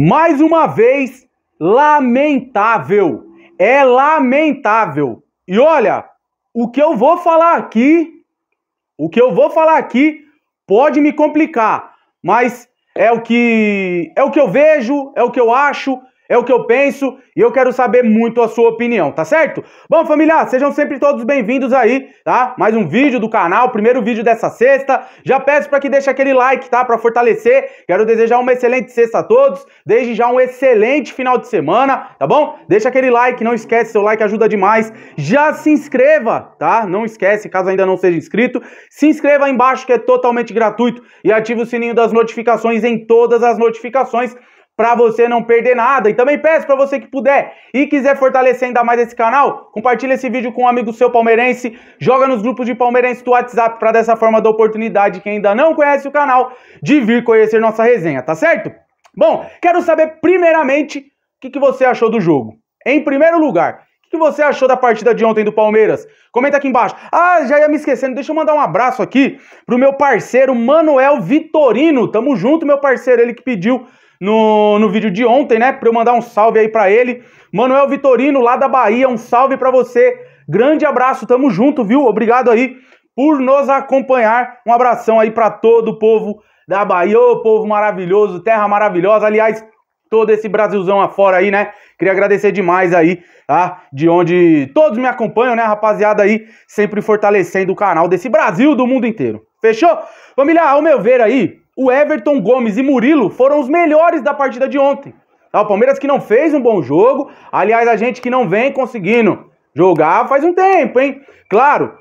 Mais uma vez, lamentável. É lamentável. E olha, o que eu vou falar aqui, o que eu vou falar aqui pode me complicar, mas é o que é o que eu vejo, é o que eu acho, é o que eu penso e eu quero saber muito a sua opinião, tá certo? Bom, família, sejam sempre todos bem-vindos aí, tá? Mais um vídeo do canal, primeiro vídeo dessa sexta. Já peço para que deixe aquele like, tá? Para fortalecer. Quero desejar uma excelente sexta a todos. Desde já um excelente final de semana, tá bom? Deixa aquele like, não esquece, seu like ajuda demais. Já se inscreva, tá? Não esquece, caso ainda não seja inscrito, se inscreva aí embaixo que é totalmente gratuito e ative o sininho das notificações em todas as notificações para você não perder nada. E também peço para você que puder e quiser fortalecer ainda mais esse canal, compartilha esse vídeo com um amigo seu palmeirense, joga nos grupos de palmeirense do WhatsApp para dessa forma dar oportunidade quem ainda não conhece o canal de vir conhecer nossa resenha, tá certo? Bom, quero saber primeiramente o que, que você achou do jogo. Em primeiro lugar, o que você achou da partida de ontem do Palmeiras? Comenta aqui embaixo. Ah, já ia me esquecendo, deixa eu mandar um abraço aqui pro meu parceiro Manuel Vitorino. Tamo junto, meu parceiro, ele que pediu no, no vídeo de ontem, né? Para eu mandar um salve aí para ele. Manuel Vitorino, lá da Bahia, um salve para você. Grande abraço, tamo junto, viu? Obrigado aí por nos acompanhar. Um abração aí para todo o povo da Bahia, ô povo maravilhoso, terra maravilhosa. Aliás, todo esse Brasilzão afora aí, né? Queria agradecer demais aí, tá? De onde todos me acompanham, né, rapaziada aí, sempre fortalecendo o canal desse Brasil do mundo inteiro. Fechou? Família, ao meu ver aí, o Everton Gomes e Murilo foram os melhores da partida de ontem. Tá, o Palmeiras que não fez um bom jogo, aliás, a gente que não vem conseguindo jogar faz um tempo, hein? Claro,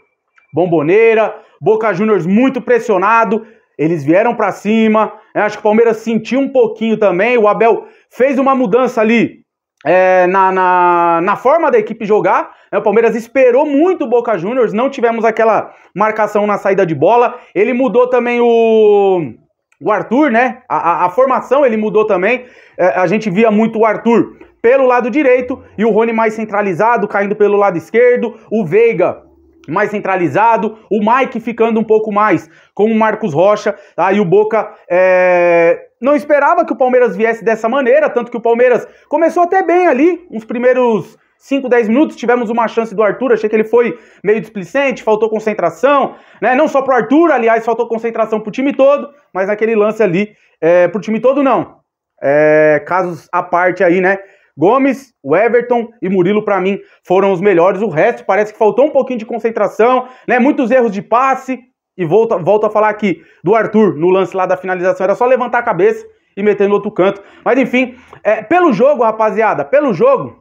bomboneira, Boca Juniors muito pressionado, eles vieram para cima. Acho que o Palmeiras sentiu um pouquinho também. O Abel fez uma mudança ali é, na, na, na, forma da equipe jogar. Né? O Palmeiras esperou muito o Boca Juniors, não tivemos aquela marcação na saída de bola. Ele mudou também o o Arthur, né? A, a, a, formação ele mudou também. É, a gente via muito o Arthur pelo lado direito e o Rony mais centralizado, caindo pelo lado esquerdo. O Veiga mais centralizado, o Mike ficando um pouco mais com o Marcos Rocha. Tá? o Boca é, não esperava que o Palmeiras viesse dessa maneira, tanto que o Palmeiras começou até bem ali, uns primeiros 5, 10 minutos, tivemos uma chance do Arthur, achei que ele foi meio displicente, faltou concentração, né? Não só pro Arthur, aliás, faltou concentração pro time todo, mas naquele lance ali, é, pro time todo não. É, casos à parte aí, né? Gomes, o Everton e Murilo, para mim, foram os melhores. O resto parece que faltou um pouquinho de concentração, né? Muitos erros de passe. E volto, volto a falar aqui do Arthur no lance lá da finalização. Era só levantar a cabeça e meter no outro canto. Mas enfim, é, pelo jogo, rapaziada, pelo jogo,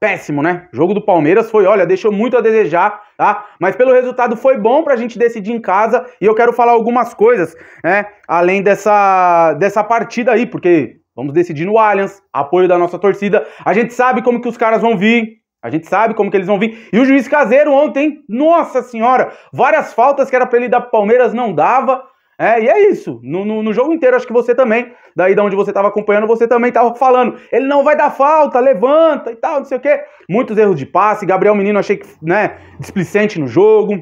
péssimo, né? O jogo do Palmeiras foi, olha, deixou muito a desejar, tá? Mas pelo resultado foi bom pra gente decidir em casa e eu quero falar algumas coisas, né? Além dessa, dessa partida aí, porque vamos decidir no Allianz, apoio da nossa torcida. A gente sabe como que os caras vão vir, a gente sabe como que eles vão vir. E o juiz caseiro ontem, nossa senhora, várias faltas que era pra ele dar pro Palmeiras, não dava. É, e é isso. No, no, no, jogo inteiro, acho que você também, daí de onde você estava acompanhando, você também estava falando. Ele não vai dar falta, levanta e tal, não sei o quê. Muitos erros de passe. Gabriel Menino achei que, né, displicente no jogo.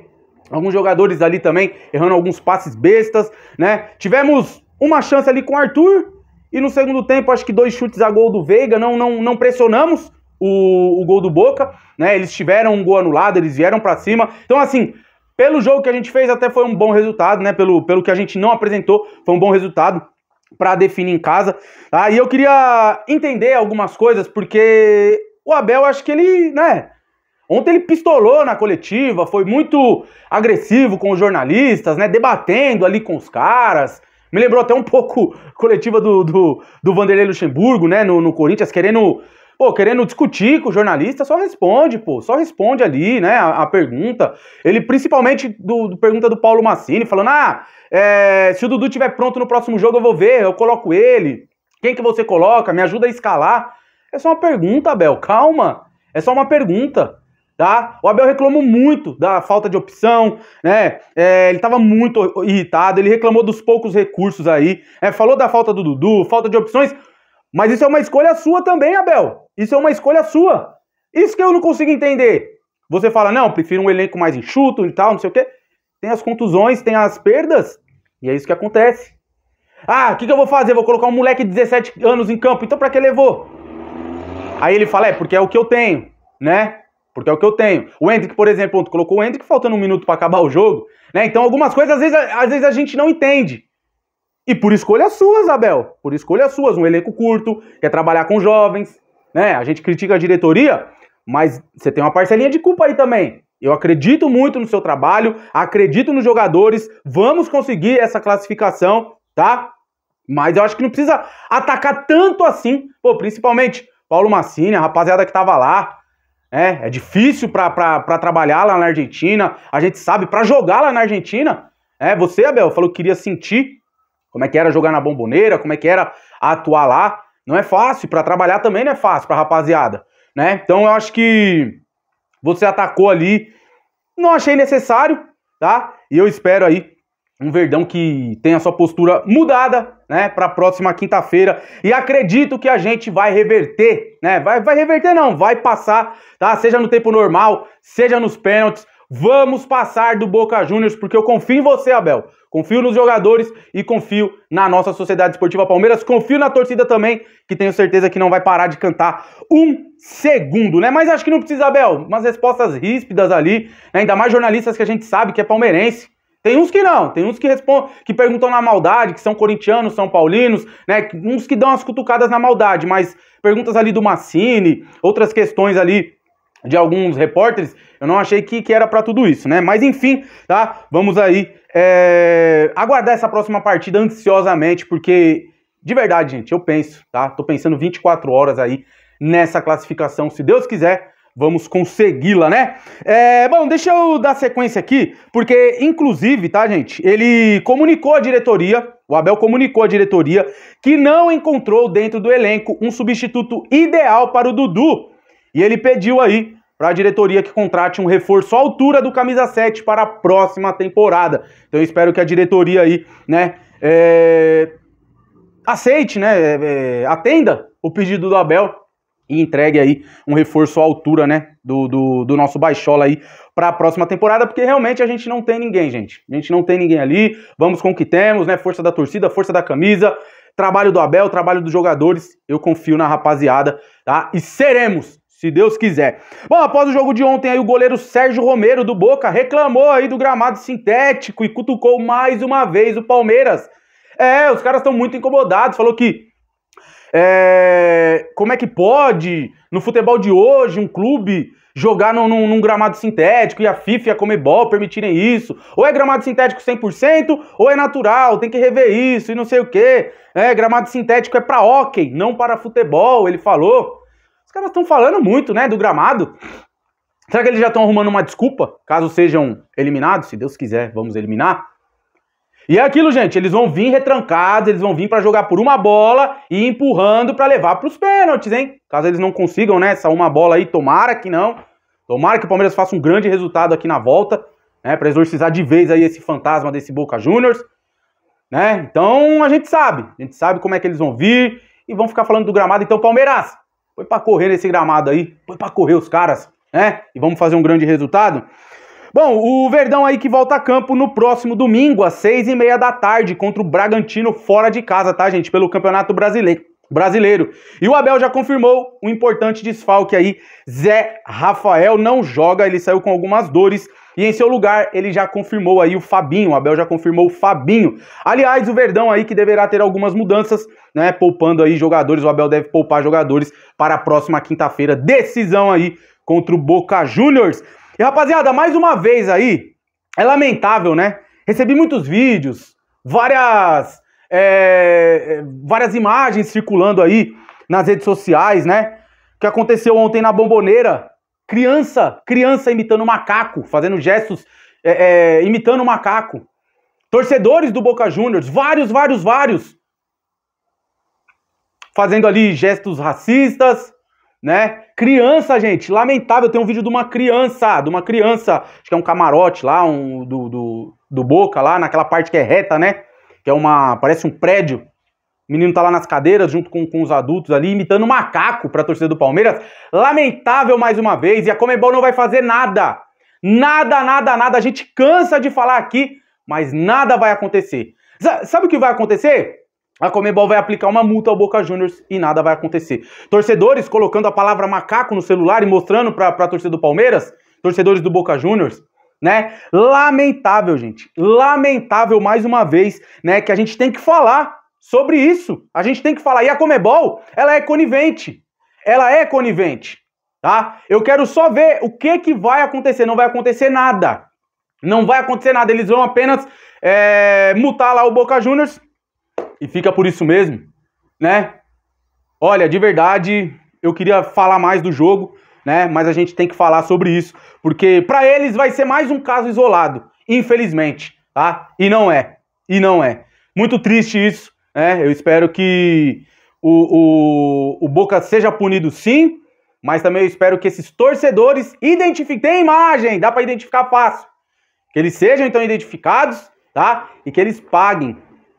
Alguns jogadores ali também errando alguns passes bestas, né? Tivemos uma chance ali com o Arthur. E no segundo tempo, acho que dois chutes a gol do Veiga. Não, não, não pressionamos o, o gol do Boca, né? Eles tiveram um gol anulado, eles vieram para cima. Então, assim, pelo jogo que a gente fez, até foi um bom resultado, né? Pelo, pelo que a gente não apresentou, foi um bom resultado para definir em casa. aí ah, eu queria entender algumas coisas, porque o Abel, acho que ele, né? Ontem ele pistolou na coletiva, foi muito agressivo com os jornalistas, né? Debatendo ali com os caras. Me lembrou até um pouco a coletiva do, do, do Vanderlei Luxemburgo, né? No, no Corinthians, querendo pô, querendo discutir com o jornalista, só responde, pô, só responde ali, né, a, a pergunta. Ele, principalmente, do, do, pergunta do Paulo Massini, falando, ah, é, se o Dudu tiver pronto no próximo jogo, eu vou ver, eu coloco ele. Quem que você coloca? Me ajuda a escalar. É só uma pergunta, Abel, calma. É só uma pergunta, tá? O Abel reclamou muito da falta de opção, né? É, ele estava muito irritado, ele reclamou dos poucos recursos aí, é, falou da falta do Dudu, falta de opções, mas isso é uma escolha sua também, Abel. Isso é uma escolha sua. Isso que eu não consigo entender. Você fala, não, prefiro um elenco mais enxuto e tal, não sei o quê. Tem as contusões, tem as perdas, e é isso que acontece. Ah, o que, que eu vou fazer? Vou colocar um moleque de 17 anos em campo, então pra que levou? Aí ele fala, é, porque é o que eu tenho, né? Porque é o que eu tenho. O Hendrick, por exemplo, colocou o Hendrick faltando um minuto para acabar o jogo, né? Então algumas coisas às vezes, às vezes a gente não entende. E por escolha sua, Abel. Por escolha sua, Um elenco curto, quer trabalhar com jovens, né? A gente critica a diretoria, mas você tem uma parcelinha de culpa aí também. Eu acredito muito no seu trabalho, acredito nos jogadores, vamos conseguir essa classificação, tá? Mas eu acho que não precisa atacar tanto assim, pô, principalmente Paulo Massini, a rapaziada que tava lá, né? É difícil para trabalhar lá na Argentina, a gente sabe, para jogar lá na Argentina, é, você, Abel, falou que queria sentir como é que era jogar na bomboneira, como é que era atuar lá. Não é fácil, para trabalhar também não é fácil pra rapaziada, né? Então eu acho que você atacou ali, não achei necessário, tá? E eu espero aí um Verdão que tenha sua postura mudada, né, para a próxima quinta-feira. E acredito que a gente vai reverter, né? Vai, vai reverter não, vai passar, tá? Seja no tempo normal, seja nos pênaltis. Vamos passar do Boca Juniors, porque eu confio em você, Abel. Confio nos jogadores e confio na nossa Sociedade Esportiva Palmeiras. Confio na torcida também, que tenho certeza que não vai parar de cantar um segundo, né? Mas acho que não precisa, Abel. Umas respostas ríspidas ali, né? ainda mais jornalistas que a gente sabe que é palmeirense. Tem uns que não, tem uns que respondem, que perguntam na maldade, que são corintianos, são paulinos, né? Uns que dão as cutucadas na maldade, mas perguntas ali do Massini, outras questões ali de alguns repórteres, eu não achei que, que era para tudo isso, né? Mas enfim, tá? Vamos aí é... aguardar essa próxima partida ansiosamente, porque de verdade, gente, eu penso, tá? Tô pensando 24 horas aí nessa classificação, se Deus quiser. Vamos consegui-la, né? É... bom, deixa eu dar sequência aqui, porque, inclusive, tá, gente? Ele comunicou à diretoria, o Abel comunicou à diretoria, que não encontrou dentro do elenco um substituto ideal para o Dudu e ele pediu aí para a diretoria que contrate um reforço à altura do camisa 7 para a próxima temporada. Então eu espero que a diretoria aí, né, é... aceite, né, é, é... atenda o pedido do Abel e entregue aí um reforço à altura, né, do, do, do nosso Baixola aí para a próxima temporada, porque realmente a gente não tem ninguém, gente. A gente não tem ninguém ali. Vamos com o que temos, né? Força da torcida, força da camisa, trabalho do Abel, trabalho dos jogadores. Eu confio na rapaziada, tá? E seremos se Deus quiser. Bom, após o jogo de ontem, aí o goleiro Sérgio Romero do Boca reclamou aí do gramado sintético e cutucou mais uma vez o Palmeiras. É, os caras estão muito incomodados, falou que é, como é que pode, no futebol de hoje, um clube jogar num, num, num, gramado sintético e a FIFA e a Comebol permitirem isso? Ou é gramado sintético 100% ou é natural, tem que rever isso e não sei o que. É, gramado sintético é para hóquei, não para futebol, ele falou. Os caras estão falando muito, né, do gramado. Será que eles já estão arrumando uma desculpa, caso sejam eliminados? Se Deus quiser, vamos eliminar. E é aquilo, gente, eles vão vir retrancados, eles vão vir para jogar por uma bola e empurrando para levar para os pênaltis, hein? Caso eles não consigam, né, essa uma bola aí, tomara que não. Tomara que o Palmeiras faça um grande resultado aqui na volta, né, para exorcizar de vez aí esse fantasma desse Boca Juniors, né? Então, a gente sabe, a gente sabe como é que eles vão vir e vão ficar falando do gramado. Então, Palmeiras, foi para correr nesse gramado aí, foi para correr os caras, né? E vamos fazer um grande resultado. Bom, o Verdão aí que volta a campo no próximo domingo, às seis e meia da tarde, contra o Bragantino fora de casa, tá, gente? Pelo Campeonato Brasileiro brasileiro. E o Abel já confirmou um importante desfalque aí. Zé Rafael não joga, ele saiu com algumas dores. E em seu lugar, ele já confirmou aí o Fabinho. O Abel já confirmou o Fabinho. Aliás, o Verdão aí que deverá ter algumas mudanças, né? Poupando aí jogadores. O Abel deve poupar jogadores para a próxima quinta-feira. Decisão aí contra o Boca Juniors. E rapaziada, mais uma vez aí, é lamentável, né? Recebi muitos vídeos, várias é, é, várias imagens circulando aí nas redes sociais, né? O que aconteceu ontem na bomboneira. Criança, criança imitando macaco, fazendo gestos, é, é, imitando macaco. Torcedores do Boca Juniors, vários, vários, vários. Fazendo ali gestos racistas, né? Criança, gente, lamentável. Tem um vídeo de uma criança, de uma criança, acho que é um camarote lá, um, do, do, do Boca lá, naquela parte que é reta, né? que é uma. parece um prédio. O menino tá lá nas cadeiras, junto com, com os adultos ali, imitando um macaco pra torcida do Palmeiras. Lamentável mais uma vez, e a Comebol não vai fazer nada. Nada, nada, nada. A gente cansa de falar aqui, mas nada vai acontecer. Sabe o que vai acontecer? A Comebol vai aplicar uma multa ao Boca Juniors e nada vai acontecer. Torcedores colocando a palavra macaco no celular e mostrando para a torcida do Palmeiras, torcedores do Boca Juniors, né? Lamentável, gente. Lamentável mais uma vez, né, que a gente tem que falar sobre isso. A gente tem que falar e a Comebol, ela é conivente. Ela é conivente, tá? Eu quero só ver o que que vai acontecer. Não vai acontecer nada. Não vai acontecer nada. Eles vão apenas é, mutar lá o Boca Juniors e fica por isso mesmo, né? Olha, de verdade, eu queria falar mais do jogo, né? Mas a gente tem que falar sobre isso, porque para eles vai ser mais um caso isolado, infelizmente, tá? E não é, e não é. Muito triste isso, né? Eu espero que o, o, o Boca seja punido sim, mas também eu espero que esses torcedores identifiquem, tem imagem, dá para identificar fácil, que eles sejam então identificados, tá? E que eles paguem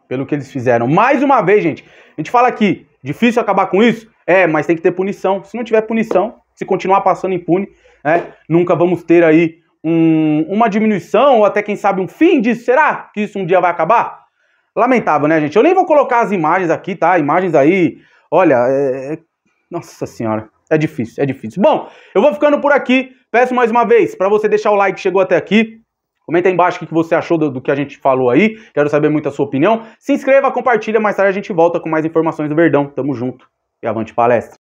pelo que eles fizeram. Mais uma vez, gente, a gente fala aqui, difícil acabar com isso? É, mas tem que ter punição. Se não tiver punição, se continuar passando impune, né, nunca vamos ter aí um, uma diminuição ou até quem sabe um fim disso. Será que isso um dia vai acabar? Lamentável, né, gente? Eu nem vou colocar as imagens aqui, tá? Imagens aí, olha, é... é nossa senhora, é difícil, é difícil. Bom, eu vou ficando por aqui. Peço mais uma vez para você deixar o like, chegou até aqui. Comenta aí embaixo o que você achou do, do, que a gente falou aí. Quero saber muito a sua opinião. Se inscreva, compartilha. Mais tarde a gente volta com mais informações do Verdão. Tamo junto e avante palestra.